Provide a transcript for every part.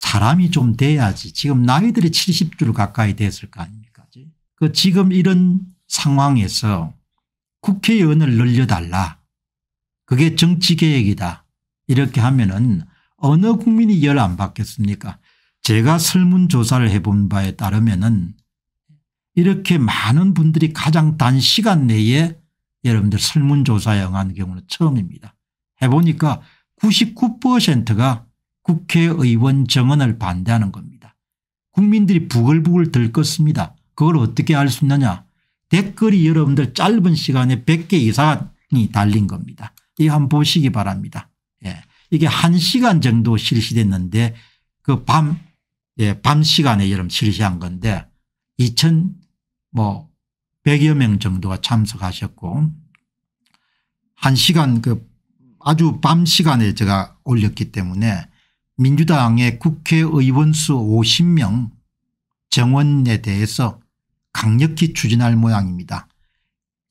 사람이 좀 돼야지 지금 나이들이 70주를 가까이 됐을 거 아닙니까 그 지금 이런 상황에서 국회의원을 늘려달라 그게 정치개혁이다 이렇게 하면은 어느 국민이 열 안 받겠습니까 제가 설문조사를 해본 바에 따르면은 이렇게 많은 분들이 가장 단시간 내에 여러분들 설문조사에 응한 경우는 처음입니다. 해보니까 99%가 국회의원 정원을 반대하는 겁니다. 국민들이 부글부글 들 것입니다. 그걸 어떻게 알 수 있느냐 댓글이 여러분들 짧은 시간에 100개 이상이 달린 겁니다. 이 한번 보시기 바랍니다. 예. 이게 1시간 정도 실시됐는데 그 밤, 예, 밤 시간에 여러분 실시한 건데 2000, 뭐, 100여 명 정도가 참석하셨고 1시간 그 아주 밤 시간에 제가 올렸기 때문에 민주당의 국회의원 수 50명 정원에 대해서 강력히 추진할 모양입니다.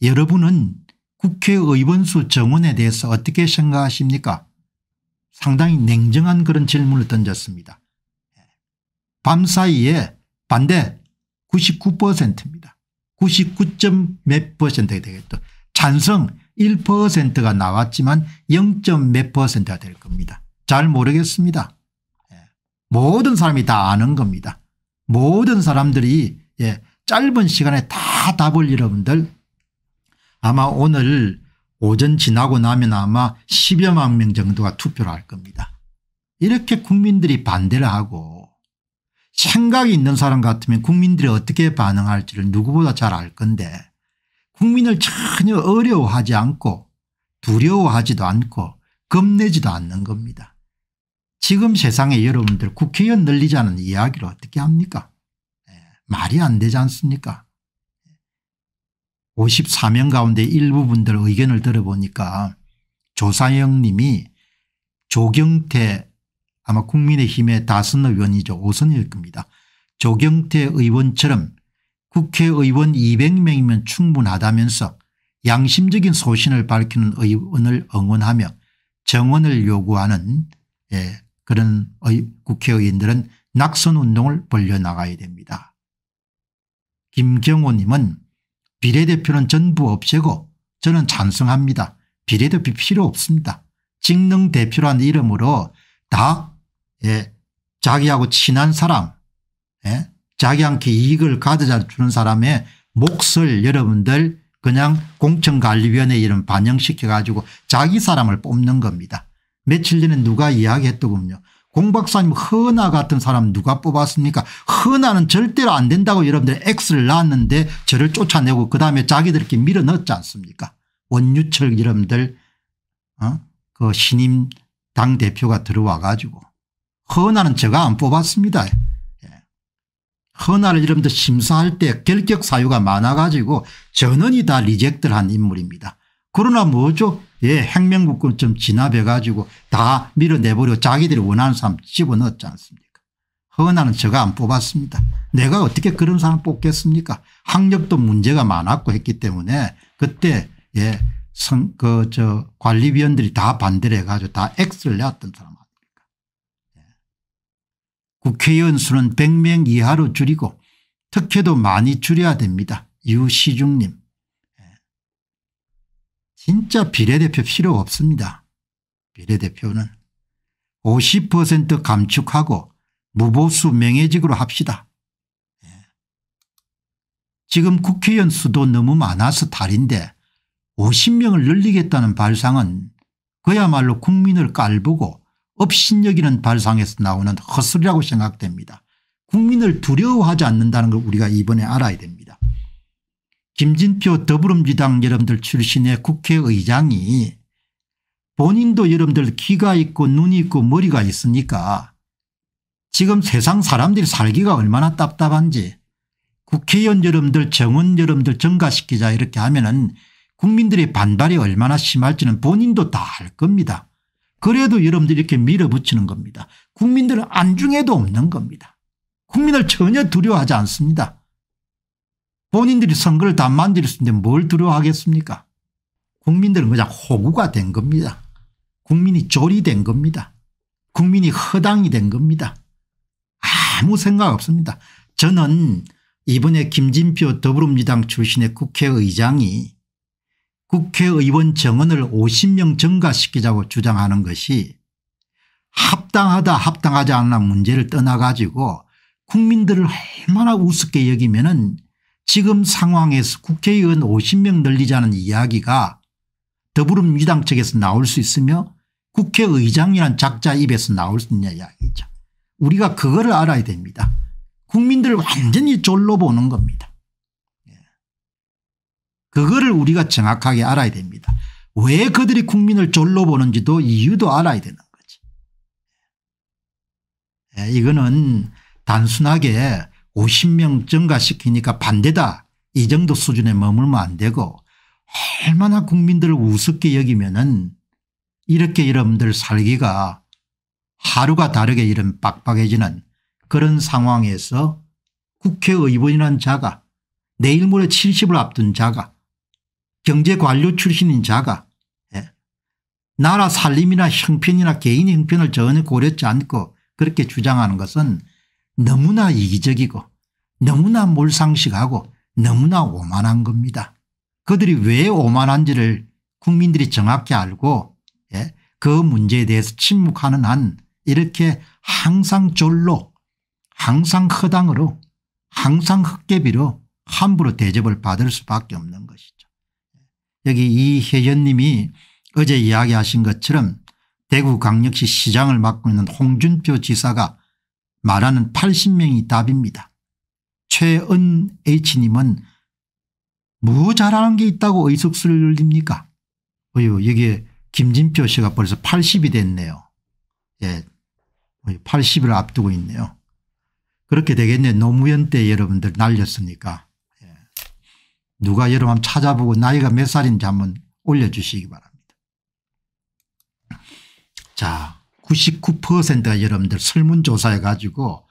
여러분은 국회의원 수 정원에 대해서 어떻게 생각하십니까? 상당히 냉정한 그런 질문을 던졌습니다. 밤사이에 반대 99%입니다. 99. 몇 퍼센트가 되겠죠. 찬성 1%가 나왔지만 0. 몇 퍼센트가 될 겁니다. 잘 모르겠습니다. 모든 사람이 다 아는 겁니다. 모든 사람들이 예, 짧은 시간에 다 답을 여러분들 아마 오늘 오전 지나고 나면 아마 10여만 명 정도가 투표를 할 겁니다. 이렇게 국민들이 반대를 하고 생각이 있는 사람 같으면 국민들이 어떻게 반응할지를 누구보다 잘 알 건데 국민을 전혀 어려워하지 않고 두려워하지도 않고 겁내지도 않는 겁니다. 지금 세상에 여러분들 국회의원 늘리자는 이야기를 어떻게 합니까 예, 말이 안 되지 않습니까 54명 가운데 일부분들 의견을 들어보니까 조사영 님이 조경태 아마 국민의힘의 다선 의원이죠. 오선일 겁니다. 조경태 의원처럼 국회의원 200명이면 충분하다면서 양심적인 소신을 밝히는 의원을 응원하며 정원을 요구하는 예, 그런 국회의원들은 낙선운동을 벌려나가야 됩니다. 김경호님은 비례대표는 전부 없애고 저는 찬성합니다. 비례대표 필요 없습니다. 직능대표라는 이름으로 다 예, 자기하고 친한 사람 예, 자기한테 이익을 가져다 주는 사람의 몫을 여러분들 그냥 공천관리위원회 이름 반영시켜 가지고 자기 사람을 뽑는 겁니다. 며칠 전에 누가 이야기했더군요. 공박사님 허나 같은 사람 누가 뽑았습니까 허나는 절대로 안 된다고 여러분들 X를 낳았는데 저를 쫓아내고 그다음에 자기들끼리 밀어넣지 않습니까 원유철 여러분들 어? 그 신임 당대표가 들어와 가지고 허나는 제가 안 뽑았습니다. 예. 허나를 여러분들 심사할 때 결격 사유가 많아 가지고 전원이 다 리젝트를 한 인물입니다. 그러나 뭐죠 예, 혁명국군좀 진압해가지고 다 밀어내버려 자기들이 원하는 사람 집어넣었지 않습니까? 허나는 제가 안 뽑았습니다. 내가 어떻게 그런 사람 뽑겠습니까? 학력도 문제가 많았고 했기 때문에 그때 예, 성, 그, 저, 관리위원들이 다 반대를 해가지고 다 X를 내왔던 사람 아닙니까? 예. 국회의원 수는 100명 이하로 줄이고 특혜도 많이 줄여야 됩니다. 유시중님. 진짜 비례대표 필요 없습니다. 비례대표는 50% 감축하고 무보수 명예직으로 합시다. 예. 지금 국회의원 수도 너무 많아서 달인데 50명을 늘리겠다는 발상은 그야말로 국민을 깔보고 업신여기는 발상에서 나오는 헛소리라고 생각됩니다. 국민을 두려워하지 않는다는 걸 우리가 이번에 알아야 됩니다. 김진표 더불어민주당 여러분들 출신의 국회의장이 본인도 여러분들 귀가 있고 눈이 있고 머리가 있으니까 지금 세상 사람들이 살기가 얼마나 답답한지 국회의원 여러분들 정원 여러분들 증가시키자 이렇게 하면 은 국민들의 반발이 얼마나 심할지는 본인도 다 알 겁니다. 그래도 여러분들 이렇게 밀어붙이는 겁니다. 국민들은 안중에도 없는 겁니다. 국민을 전혀 두려워하지 않습니다. 본인들이 선거를 다 만들었는데 뭘 두려워하겠습니까 국민들은 그냥 호구가 된 겁니다. 국민이 졸이 된 겁니다. 국민이 허당이 된 겁니다. 아무 생각 없습니다. 저는 이번에 김진표 더불어민주당 출신의 국회의장이 국회의원 정원을 50명 증가시키자고 주장하는 것이 합당하다 합당하지 않나 문제를 떠나가지고 국민들을 얼마나 우습게 여기면 은 지금 상황에서 국회의원 50명 늘리자는 이야기가 더불어민주당 측에서 나올 수 있으며 국회의장이란 작자 입에서 나올 수 있는 이야기죠. 우리가 그거를 알아야 됩니다. 국민들을 완전히 졸로 보는 겁니다. 예. 그거를 우리가 정확하게 알아야 됩니다. 왜 그들이 국민을 졸로 보는지도 이유도 알아야 되는 거지. 예, 이거는 단순하게 50명 증가시키니까 반대다 이 정도 수준에 머물면 안 되고 얼마나 국민들을 우습게 여기면 은 이렇게 여러분들 살기가 하루가 다르게 이런 빡빡해지는 그런 상황에서 국회의원이란 자가 내일 모레 70을 앞둔 자가 경제관료 출신인 자가 예. 나라 살림이나 형편이나 개인 형편을 전혀 고려지 않고 그렇게 주장하는 것은 너무나 이기적이고 너무나 몰상식하고 너무나 오만한 겁니다. 그들이 왜 오만한지를 국민들이 정확히 알고 예? 그 문제에 대해서 침묵하는 한 이렇게 항상 졸로 항상 허당으로 항상 흑개비로 함부로 대접을 받을 수밖에 없는 것이죠. 여기 이혜연님이 어제 이야기하신 것처럼 대구 강력시 시장을 맡고 있는 홍준표 지사가 말하는 80명이 답입니다. 최은 H님은 뭐 잘하는 게 있다고 의석술입니까? 어휴 여기에 김진표 씨가 벌써 80이 됐네요. 예, 80을 앞두고 있네요. 그렇게 되겠네 노무현 때 여러분들 날렸으니까. 예. 누가 여러분 찾아보고 나이가 몇 살인지 한번 올려주시기 바랍니다. 자 99%가 여러분들 설문조사해 가지고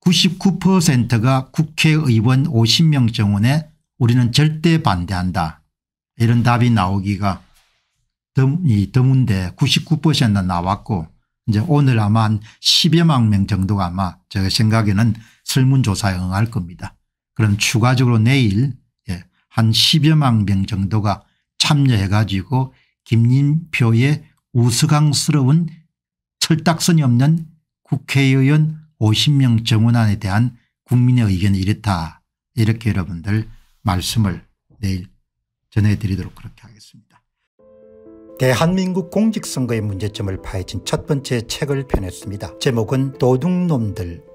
99%가 국회의원 50명 정원에 우리는 절대 반대한다 이런 답이 나오기가 드이 문데 99%나 나왔고 이제 오늘 아마 한 10여만 명 정도가 아마 제가 생각에는 설문조사에 응할 겁니다. 그럼 추가적으로 내일 예, 한 10여만 명 정도가 참여해 가지고 김진표의 우스꽝스러운 철딱선이 없는 국회의원 50명 정원안에 대한 국민의 의견이 이렇다 이렇게 여러분들 말씀을 내일 전해드리도록 그렇게 하겠습니다. 대한민국 공직선거의 문제점을 파헤친 첫 번째 책을 펴냈습니다. 제목은 도둑놈들